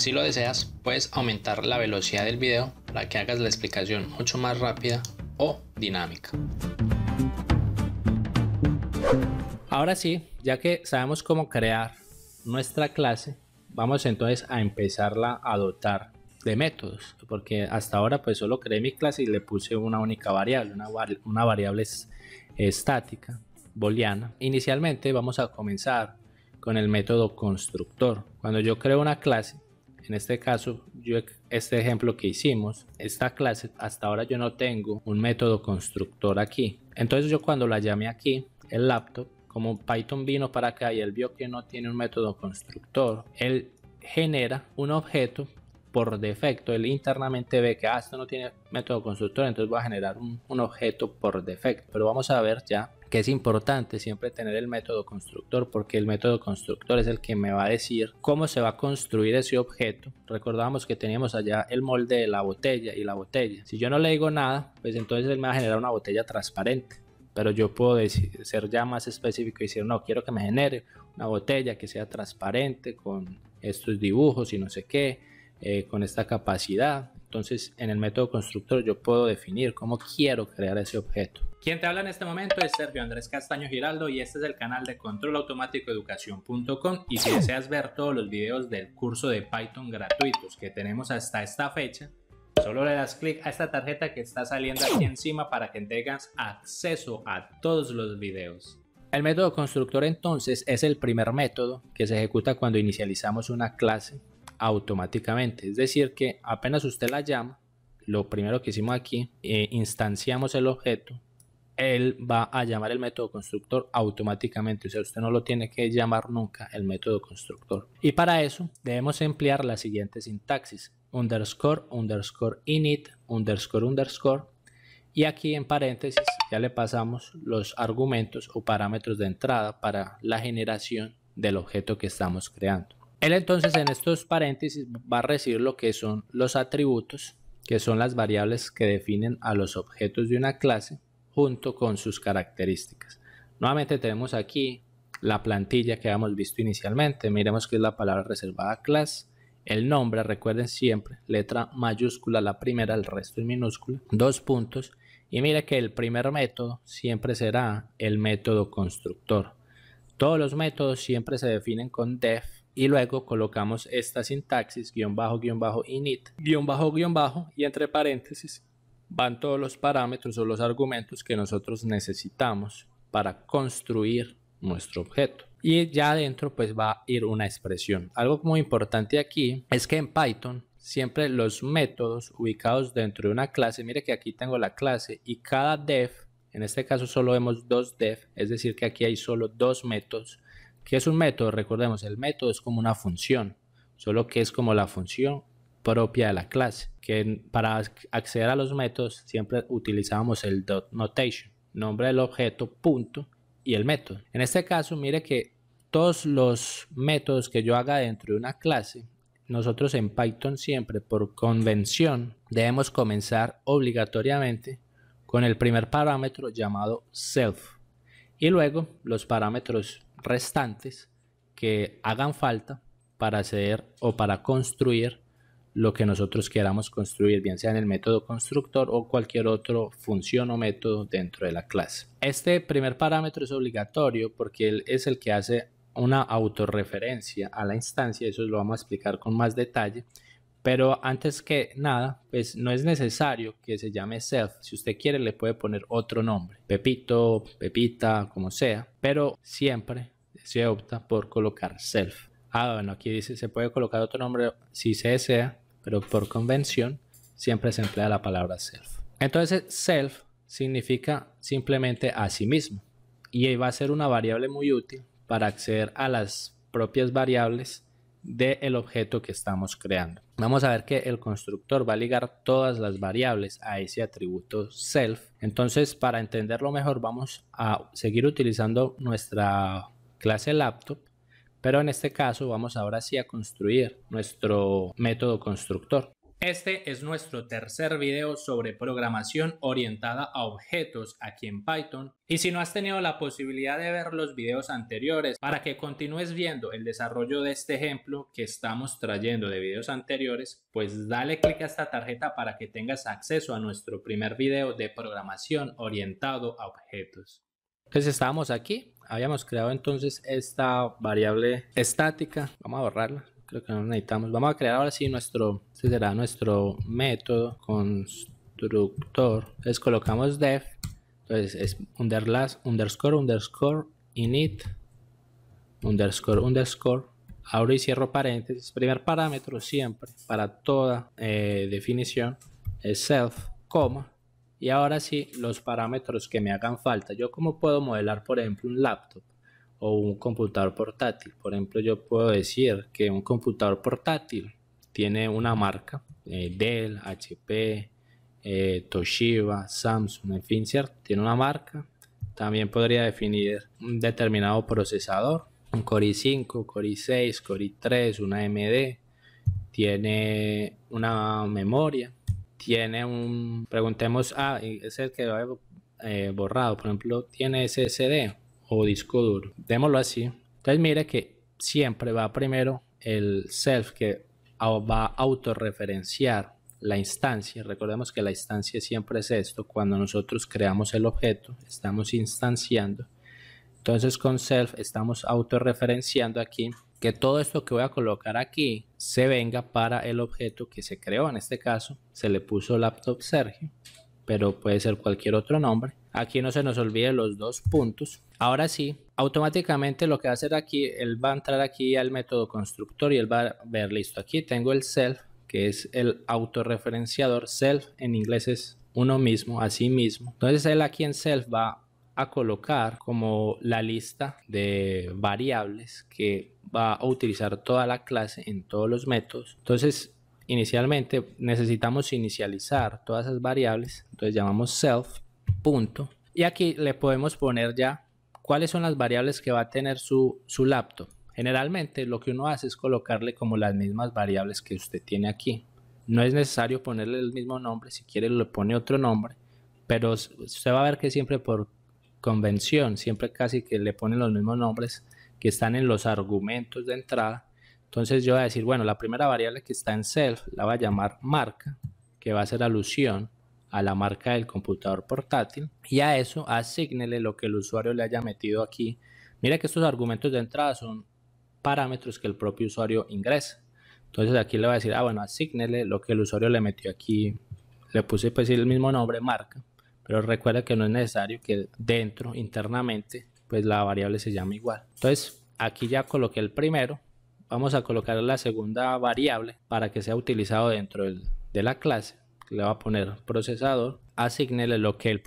Si lo deseas, puedes aumentar la velocidad del video para que hagas la explicación mucho más rápida o dinámica. Ahora sí, ya que sabemos cómo crear nuestra clase, vamos entonces a empezarla a dotar de métodos, porque hasta ahora pues solo creé mi clase y le puse una única variable, una, una variable estática, booleana. Inicialmente vamos a comenzar con el método constructor. Cuando yo creo una clase, en este caso, yo, este ejemplo que hicimos, esta clase, hasta ahora yo no tengo un método constructor aquí. Entonces yo cuando la llamé aquí, el laptop, como Python vino para acá y él vio que no tiene un método constructor, él genera un objeto por defecto, él internamente ve que ah, esto no tiene método constructor, entonces va a generar un, objeto por defecto. Pero vamos a ver ya que es importante siempre tener el método constructor porque el método constructor es el que me va a decir cómo se va a construir ese objeto. recordamos que teníamos allá el molde de la botella y la botella. Si yo no le digo nada, pues entonces él me va a generar una botella transparente. Pero yo puedo ser ya más específico y decir, no, quiero que me genere una botella que sea transparente con estos dibujos y no sé qué, eh, con esta capacidad entonces, en el método constructor yo puedo definir cómo quiero crear ese objeto. Quien te habla en este momento es Sergio Andrés Castaño Giraldo y este es el canal de Control Automático Educación.com y si deseas ver todos los videos del curso de Python gratuitos que tenemos hasta esta fecha, Solo le das clic a esta tarjeta que está saliendo aquí encima para que tengas acceso a todos los videos. El método constructor entonces es el primer método que se ejecuta cuando inicializamos una clase automáticamente. Es decir, que apenas usted la llama, lo primero que hicimos aquí, eh, instanciamos el objeto, él va a llamar el método constructor automáticamente. O sea, usted no lo tiene que llamar nunca el método constructor. Y para eso debemos emplear la siguiente sintaxis. Underscore, underscore, init, underscore, underscore. Y aquí en paréntesis ya le pasamos los argumentos o parámetros de entrada para la generación del objeto que estamos creando. Él entonces en estos paréntesis va a recibir lo que son los atributos, que son las variables que definen a los objetos de una clase junto con sus características. Nuevamente tenemos aquí la plantilla que habíamos visto inicialmente. Miremos que es la palabra reservada class, el nombre, recuerden siempre, letra mayúscula, la primera, el resto en minúscula, dos puntos. Y mire que el primer método siempre será el método constructor. Todos los métodos siempre se definen con def y luego colocamos esta sintaxis guión bajo guión bajo init guión bajo guión bajo y entre paréntesis van todos los parámetros o los argumentos que nosotros necesitamos para construir nuestro objeto y ya adentro pues va a ir una expresión algo muy importante aquí es que en Python siempre los métodos ubicados dentro de una clase mire que aquí tengo la clase y cada def en este caso solo vemos dos def es decir que aquí hay solo dos métodos que es un método? Recordemos, el método es como una función, solo que es como la función propia de la clase, que para acceder a los métodos siempre utilizamos el dot notation, nombre del objeto, punto y el método. En este caso, mire que todos los métodos que yo haga dentro de una clase, nosotros en Python siempre por convención debemos comenzar obligatoriamente con el primer parámetro llamado self y luego los parámetros restantes que hagan falta para hacer o para construir lo que nosotros queramos construir, bien sea en el método constructor o cualquier otro función o método dentro de la clase. Este primer parámetro es obligatorio porque él es el que hace una autorreferencia a la instancia, eso lo vamos a explicar con más detalle, pero antes que nada, pues no es necesario que se llame self. Si usted quiere, le puede poner otro nombre. Pepito, Pepita, como sea. Pero siempre se opta por colocar self. Ah, bueno, aquí dice, se puede colocar otro nombre si se desea, pero por convención siempre se emplea la palabra self. Entonces, self significa simplemente a sí mismo. Y va a ser una variable muy útil para acceder a las propias variables del objeto que estamos creando. Vamos a ver que el constructor va a ligar todas las variables a ese atributo self. Entonces, para entenderlo mejor, vamos a seguir utilizando nuestra clase laptop, pero en este caso vamos ahora sí a construir nuestro método constructor. Este es nuestro tercer video sobre programación orientada a objetos aquí en Python y si no has tenido la posibilidad de ver los videos anteriores para que continúes viendo el desarrollo de este ejemplo que estamos trayendo de videos anteriores, pues dale clic a esta tarjeta para que tengas acceso a nuestro primer video de programación orientado a objetos. Entonces pues estábamos aquí, habíamos creado entonces esta variable estática, vamos a borrarla creo que necesitamos. Vamos a crear ahora sí nuestro, este será nuestro método constructor. Entonces colocamos def, entonces es underlas, underscore, underscore, init, underscore, underscore. Abro y cierro paréntesis. Primer parámetro siempre para toda eh, definición es self, coma. Y ahora sí, los parámetros que me hagan falta. Yo como puedo modelar, por ejemplo, un laptop o un computador portátil. Por ejemplo, yo puedo decir que un computador portátil tiene una marca, eh, Dell, HP, eh, Toshiba, Samsung, en fin, ¿cierto? Tiene una marca. También podría definir un determinado procesador, un Core i5, Core i6, Core i3, una AMD. Tiene una memoria, tiene un, preguntemos, a. Ah, es el que va eh, borrado, por ejemplo, tiene SSD, o disco duro. Démoslo así. Entonces mire que siempre va primero el self que va a autorreferenciar la instancia. Recordemos que la instancia siempre es esto. Cuando nosotros creamos el objeto, estamos instanciando. Entonces con self estamos autorreferenciando aquí que todo esto que voy a colocar aquí se venga para el objeto que se creó. En este caso se le puso laptop Sergio, pero puede ser cualquier otro nombre. Aquí no se nos olvide los dos puntos. Ahora sí, automáticamente lo que va a hacer aquí, él va a entrar aquí al método constructor y él va a ver, listo, aquí tengo el self, que es el autorreferenciador. Self en inglés es uno mismo, a sí mismo. Entonces él aquí en self va a colocar como la lista de variables que va a utilizar toda la clase en todos los métodos. Entonces inicialmente necesitamos inicializar todas esas variables. Entonces llamamos self Punto. Y aquí le podemos poner ya cuáles son las variables que va a tener su, laptop. Generalmente lo que uno hace es colocarle como las mismas variables que usted tiene aquí. No es necesario ponerle el mismo nombre, si quiere le pone otro nombre, pero usted va a ver que siempre por convención, siempre casi que le ponen los mismos nombres que están en los argumentos de entrada. Entonces yo voy a decir, bueno, la primera variable que está en self la va a llamar marca, que va a ser alusión a la marca del computador portátil y a eso asignele lo que el usuario le haya metido aquí. Mira que estos argumentos de entrada son parámetros que el propio usuario ingresa. Entonces aquí le va a decir, ah bueno, asignele lo que el usuario le metió aquí. Le puse pues el mismo nombre, marca, pero recuerda que no es necesario que dentro, internamente, pues la variable se llame igual. Entonces aquí ya coloqué el primero, vamos a colocar la segunda variable para que sea utilizado dentro de la clase le va a poner procesador, asignele lo que el,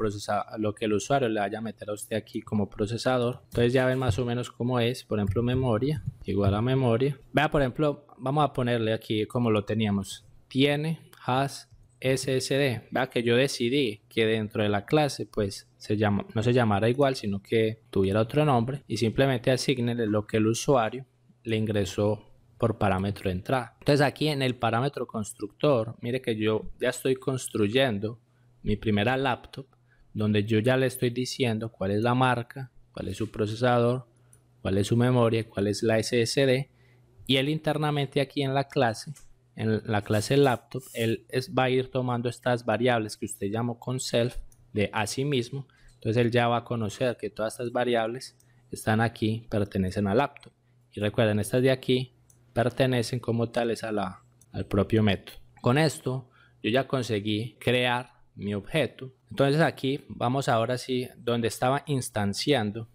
lo que el usuario le vaya a meter a usted aquí como procesador. Entonces ya ven más o menos cómo es, por ejemplo, memoria, igual a memoria. Vea, por ejemplo, vamos a ponerle aquí como lo teníamos. Tiene, has, SSD. Vea que yo decidí que dentro de la clase, pues se llama, no se llamara igual, sino que tuviera otro nombre y simplemente asignele lo que el usuario le ingresó por parámetro entrada. Entonces aquí en el parámetro constructor, mire que yo ya estoy construyendo mi primera laptop, donde yo ya le estoy diciendo cuál es la marca, cuál es su procesador, cuál es su memoria, cuál es la SSD, y él internamente aquí en la clase, en la clase laptop, él es, va a ir tomando estas variables que usted llamó con self de a sí mismo, entonces él ya va a conocer que todas estas variables están aquí, pertenecen al laptop. Y recuerden, estas de aquí pertenecen como tales a la, al propio método. Con esto yo ya conseguí crear mi objeto. Entonces aquí vamos ahora sí, donde estaba instanciando,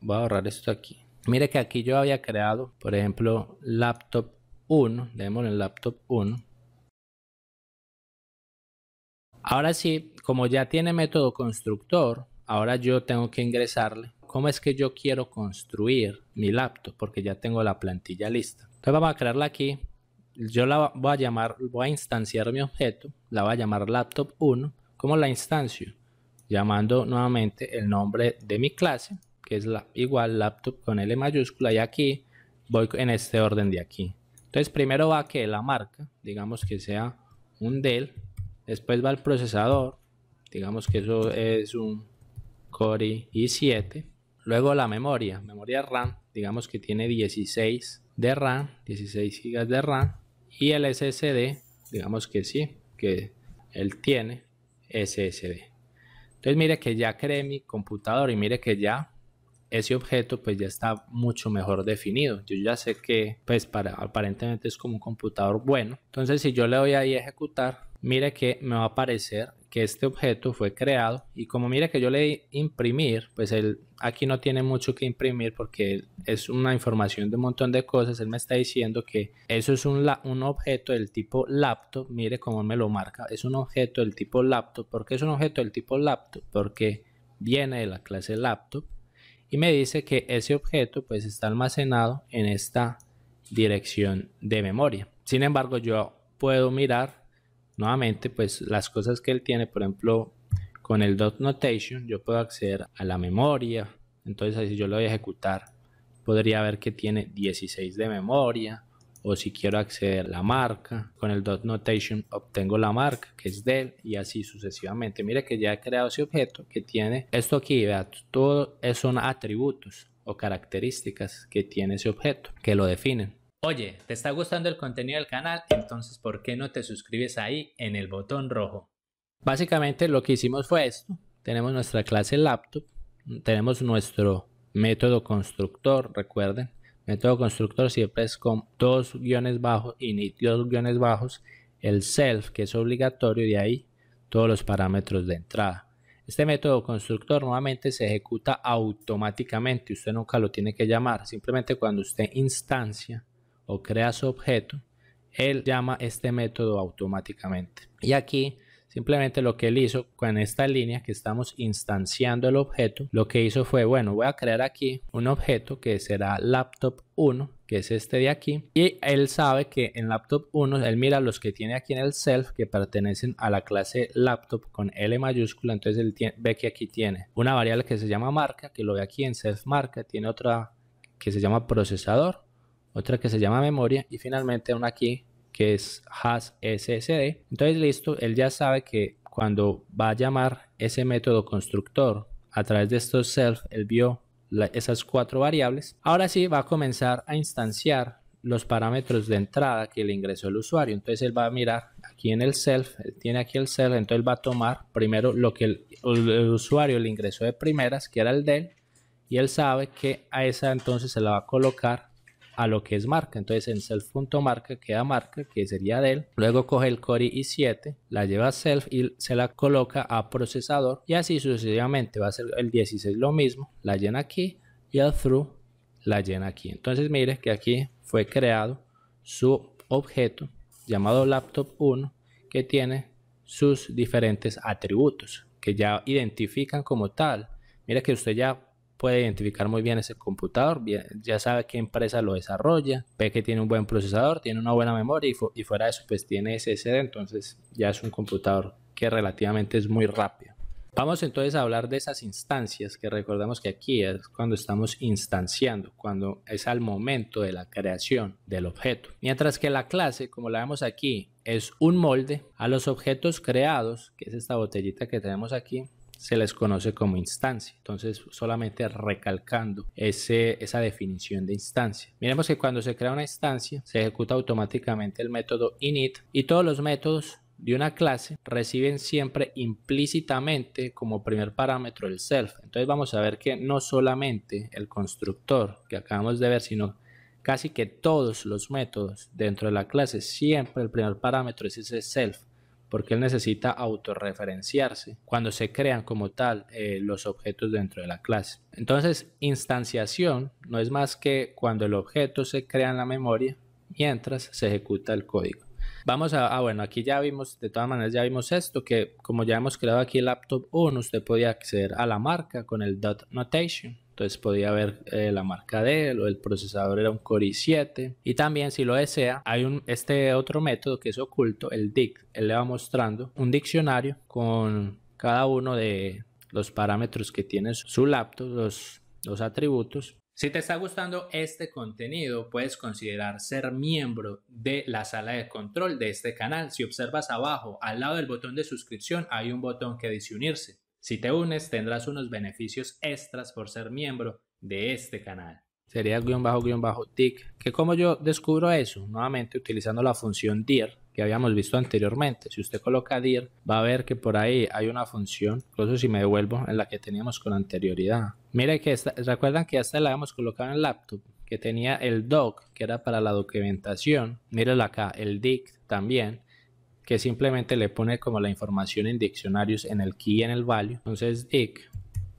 voy a borrar esto aquí. Mire que aquí yo había creado, por ejemplo, laptop 1, démosle en laptop 1. Ahora sí, como ya tiene método constructor, ahora yo tengo que ingresarle cómo es que yo quiero construir mi laptop, porque ya tengo la plantilla lista. Entonces vamos a crearla aquí. Yo la voy a llamar, voy a instanciar mi objeto. La voy a llamar laptop 1. ¿Cómo la instancio? Llamando nuevamente el nombre de mi clase, que es igual laptop con L mayúscula. Y aquí voy en este orden de aquí. Entonces primero va que la marca, digamos que sea un Dell. Después va el procesador, digamos que eso es un Core i7. Luego la memoria, memoria RAM, digamos que tiene 16 de RAM, 16 GB de RAM y el SSD, digamos que sí, que él tiene SSD. Entonces mire que ya creé mi computador y mire que ya ese objeto pues ya está mucho mejor definido. Yo ya sé que pues para, aparentemente es como un computador bueno. Entonces si yo le doy ahí a ejecutar, Mire que me va a aparecer que este objeto fue creado y como mire que yo le di imprimir, pues él aquí no tiene mucho que imprimir porque es una información de un montón de cosas, él me está diciendo que eso es un, un objeto del tipo laptop, mire cómo me lo marca, es un objeto del tipo laptop, ¿por qué es un objeto del tipo laptop? Porque viene de la clase laptop y me dice que ese objeto pues está almacenado en esta dirección de memoria. Sin embargo, yo puedo mirar nuevamente, pues las cosas que él tiene, por ejemplo, con el dot notation, yo puedo acceder a la memoria. Entonces, si yo lo voy a ejecutar, podría ver que tiene 16 de memoria. O si quiero acceder a la marca, con el dot notation obtengo la marca que es él, y así sucesivamente. Mire que ya he creado ese objeto que tiene esto aquí, Todo todo son atributos o características que tiene ese objeto que lo definen. Oye, ¿te está gustando el contenido del canal? Entonces, ¿por qué no te suscribes ahí en el botón rojo? Básicamente lo que hicimos fue esto. Tenemos nuestra clase laptop, tenemos nuestro método constructor, recuerden. Método constructor siempre es con dos guiones bajos, init dos guiones bajos, el self que es obligatorio y ahí todos los parámetros de entrada. Este método constructor nuevamente se ejecuta automáticamente, usted nunca lo tiene que llamar, simplemente cuando usted instancia o crea su objeto, él llama este método automáticamente. Y aquí simplemente lo que él hizo con esta línea que estamos instanciando el objeto, lo que hizo fue, bueno, voy a crear aquí un objeto que será laptop 1, que es este de aquí, y él sabe que en laptop 1, él mira los que tiene aquí en el self que pertenecen a la clase laptop con L mayúscula, entonces él ve que aquí tiene una variable que se llama marca, que lo ve aquí en self marca, tiene otra que se llama procesador, otra que se llama memoria y finalmente una aquí que es has SSD. Entonces listo, él ya sabe que cuando va a llamar ese método constructor a través de estos self, él vio esas cuatro variables. Ahora sí va a comenzar a instanciar los parámetros de entrada que le ingresó el usuario. Entonces él va a mirar aquí en el self, tiene aquí el self, entonces él va a tomar primero lo que el, el usuario le ingresó de primeras, que era el del, y él sabe que a esa entonces se la va a colocar a lo que es marca. Entonces en self.marca queda marca, que sería de él. Luego coge el core i7, la lleva a self y se la coloca a procesador. Y así sucesivamente va a ser el 16 lo mismo. La llena aquí y el through la llena aquí. Entonces mire que aquí fue creado su objeto llamado laptop 1 que tiene sus diferentes atributos que ya identifican como tal. mire que usted ya puede identificar muy bien ese computador, ya sabe qué empresa lo desarrolla, ve que tiene un buen procesador, tiene una buena memoria y, fuera de eso pues tiene SSD, entonces ya es un computador que relativamente es muy rápido. Vamos entonces a hablar de esas instancias que recordamos que aquí es cuando estamos instanciando, cuando es al momento de la creación del objeto. Mientras que la clase, como la vemos aquí, es un molde a los objetos creados, que es esta botellita que tenemos aquí, se les conoce como instancia. Entonces, solamente recalcando esa definición de instancia. Miremos que cuando se crea una instancia, se ejecuta automáticamente el método init y todos los métodos de una clase reciben siempre implícitamente como primer parámetro el self. Entonces vamos a ver que no solamente el constructor que acabamos de ver, sino casi que todos los métodos dentro de la clase, siempre el primer parámetro es ese self porque él necesita autorreferenciarse cuando se crean como tal eh, los objetos dentro de la clase. Entonces, instanciación no es más que cuando el objeto se crea en la memoria mientras se ejecuta el código. Vamos a, ah, bueno, aquí ya vimos, de todas maneras ya vimos esto, que como ya hemos creado aquí el laptop 1, usted podía acceder a la marca con el dot notation. Entonces podía ver eh, la marca de él o el procesador era un Core i7. Y también si lo desea, hay un, este otro método que es oculto, el DIC. Él le va mostrando un diccionario con cada uno de los parámetros que tiene su laptop, los, los atributos. Si te está gustando este contenido, puedes considerar ser miembro de la sala de control de este canal. Si observas abajo, al lado del botón de suscripción, hay un botón que dice unirse. Si te unes, tendrás unos beneficios extras por ser miembro de este canal. Sería guión bajo guión bajo tic. Que como yo descubro eso, nuevamente utilizando la función dir que habíamos visto anteriormente. Si usted coloca dir, va a ver que por ahí hay una función, incluso si me devuelvo, en la que teníamos con anterioridad. Mire que esta, recuerdan que esta la hemos colocado en laptop, que tenía el doc, que era para la documentación. Mírenlo acá, el dict también que simplemente le pone como la información en diccionarios en el key y en el value. Entonces dic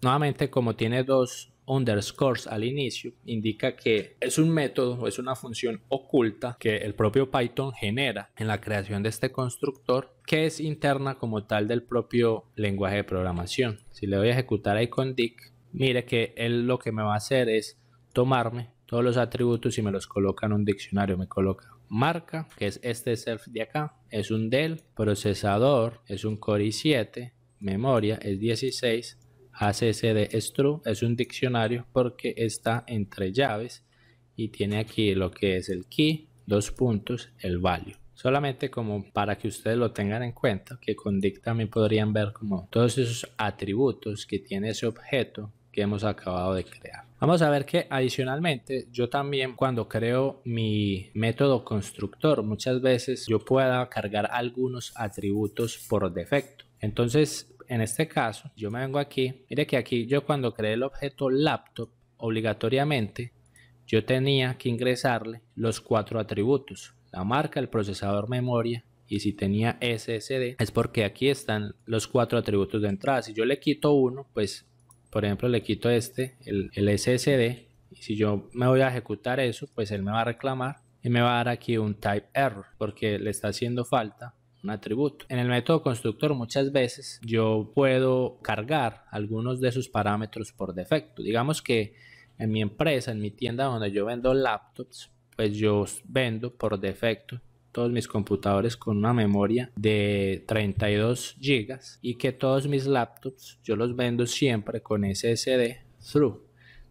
nuevamente como tiene dos underscores al inicio, indica que es un método o es una función oculta que el propio Python genera en la creación de este constructor que es interna como tal del propio lenguaje de programación. Si le voy a ejecutar ahí con dic mire que él lo que me va a hacer es tomarme todos los atributos y me los coloca en un diccionario, me coloca marca, que es este self de acá, es un Dell, procesador, es un Core i7, memoria es 16, ACCD es es un diccionario porque está entre llaves y tiene aquí lo que es el key, dos puntos, el value. Solamente como para que ustedes lo tengan en cuenta, que con dict también podrían ver como todos esos atributos que tiene ese objeto que hemos acabado de crear. Vamos a ver que adicionalmente yo también cuando creo mi método constructor muchas veces yo pueda cargar algunos atributos por defecto. Entonces en este caso yo me vengo aquí, mire que aquí yo cuando creé el objeto laptop obligatoriamente yo tenía que ingresarle los cuatro atributos, la marca, el procesador, memoria y si tenía SSD es porque aquí están los cuatro atributos de entrada. Si yo le quito uno pues por ejemplo, le quito este, el, SSD, y si yo me voy a ejecutar eso, pues él me va a reclamar y me va a dar aquí un type error porque le está haciendo falta un atributo. En el método constructor muchas veces yo puedo cargar algunos de sus parámetros por defecto. Digamos que en mi empresa, en mi tienda donde yo vendo laptops, pues yo vendo por defecto todos mis computadores con una memoria de 32 GB y que todos mis laptops yo los vendo siempre con SSD through.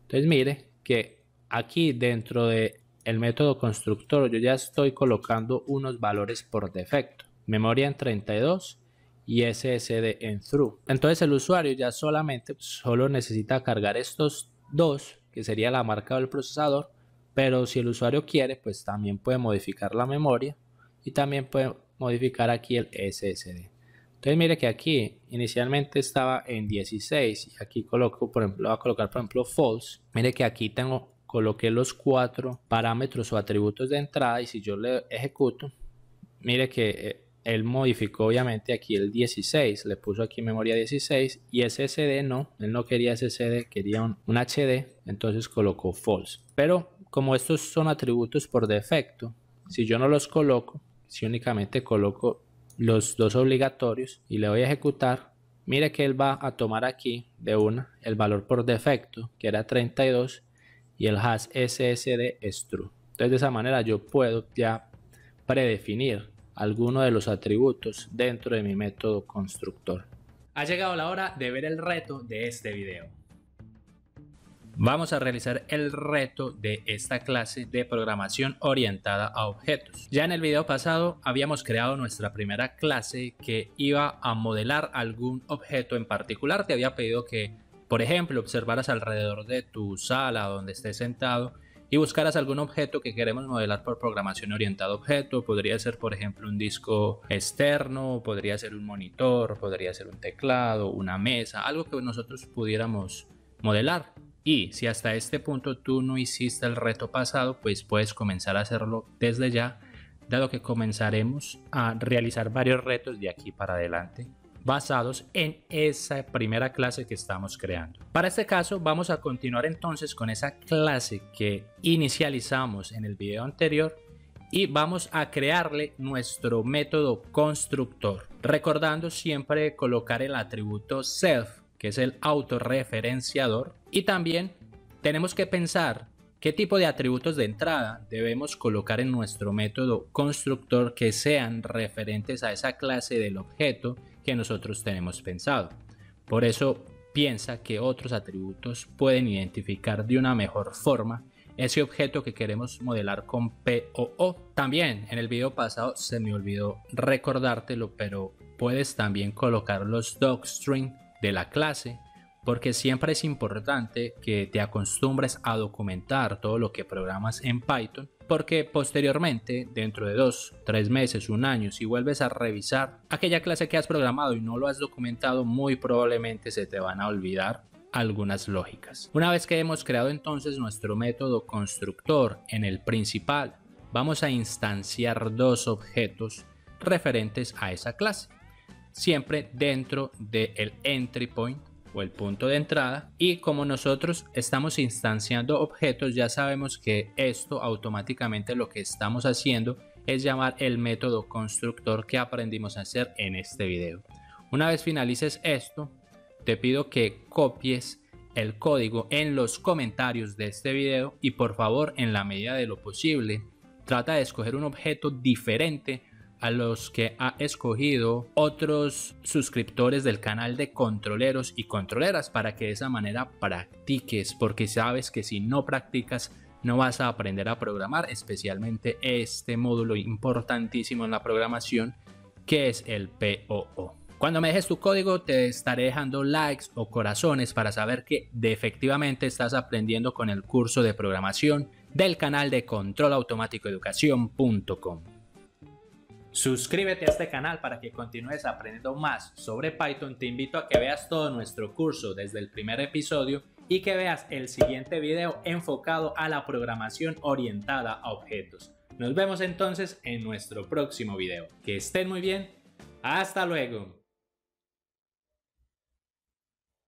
Entonces mire que aquí dentro de el método constructor yo ya estoy colocando unos valores por defecto. Memoria en 32 y SSD en through. Entonces el usuario ya solamente pues, solo necesita cargar estos dos, que sería la marca del procesador, pero si el usuario quiere, pues también puede modificar la memoria y también puedo modificar aquí el SSD. Entonces mire que aquí inicialmente estaba en 16 y aquí coloco, por ejemplo, voy a colocar por ejemplo false. Mire que aquí tengo, coloqué los cuatro parámetros o atributos de entrada y si yo le ejecuto, mire que eh, él modificó obviamente aquí el 16, le puso aquí memoria 16 y SSD no, él no quería SSD, quería un, un HD, entonces colocó false. Pero como estos son atributos por defecto, si yo no los coloco, si únicamente coloco los dos obligatorios y le voy a ejecutar, mire que él va a tomar aquí de una el valor por defecto, que era 32, y el hash ssd es true. Entonces de esa manera yo puedo ya predefinir alguno de los atributos dentro de mi método constructor. Ha llegado la hora de ver el reto de este video. Vamos a realizar el reto de esta clase de programación orientada a objetos. Ya en el video pasado habíamos creado nuestra primera clase que iba a modelar algún objeto en particular. Te había pedido que, por ejemplo, observaras alrededor de tu sala donde estés sentado y buscaras algún objeto que queremos modelar por programación orientada a objeto. Podría ser, por ejemplo, un disco externo, podría ser un monitor, podría ser un teclado, una mesa, algo que nosotros pudiéramos modelar. Y si hasta este punto tú no hiciste el reto pasado, pues puedes comenzar a hacerlo desde ya, dado que comenzaremos a realizar varios retos de aquí para adelante basados en esa primera clase que estamos creando. Para este caso vamos a continuar entonces con esa clase que inicializamos en el video anterior y vamos a crearle nuestro método constructor, recordando siempre colocar el atributo self, que es el autorreferenciador, y también tenemos que pensar qué tipo de atributos de entrada debemos colocar en nuestro método constructor que sean referentes a esa clase del objeto que nosotros tenemos pensado. Por eso piensa que otros atributos pueden identificar de una mejor forma ese objeto que queremos modelar con POO. También en el video pasado se me olvidó recordártelo, pero puedes también colocar los docstring de la clase porque siempre es importante que te acostumbres a documentar todo lo que programas en Python, porque posteriormente, dentro de dos, tres meses, un año, si vuelves a revisar aquella clase que has programado y no lo has documentado, muy probablemente se te van a olvidar algunas lógicas. Una vez que hemos creado entonces nuestro método constructor en el principal, vamos a instanciar dos objetos referentes a esa clase, siempre dentro del entry point o el punto de entrada y como nosotros estamos instanciando objetos ya sabemos que esto automáticamente lo que estamos haciendo es llamar el método constructor que aprendimos a hacer en este video. Una vez finalices esto te pido que copies el código en los comentarios de este video y por favor en la medida de lo posible trata de escoger un objeto diferente a los que ha escogido otros suscriptores del canal de controleros y controleras para que de esa manera practiques, porque sabes que si no practicas no vas a aprender a programar, especialmente este módulo importantísimo en la programación que es el POO. Cuando me dejes tu código te estaré dejando likes o corazones para saber que de efectivamente estás aprendiendo con el curso de programación del canal de educación.com. Suscríbete a este canal para que continúes aprendiendo más sobre Python. Te invito a que veas todo nuestro curso desde el primer episodio y que veas el siguiente video enfocado a la programación orientada a objetos. Nos vemos entonces en nuestro próximo video. Que estén muy bien. Hasta luego.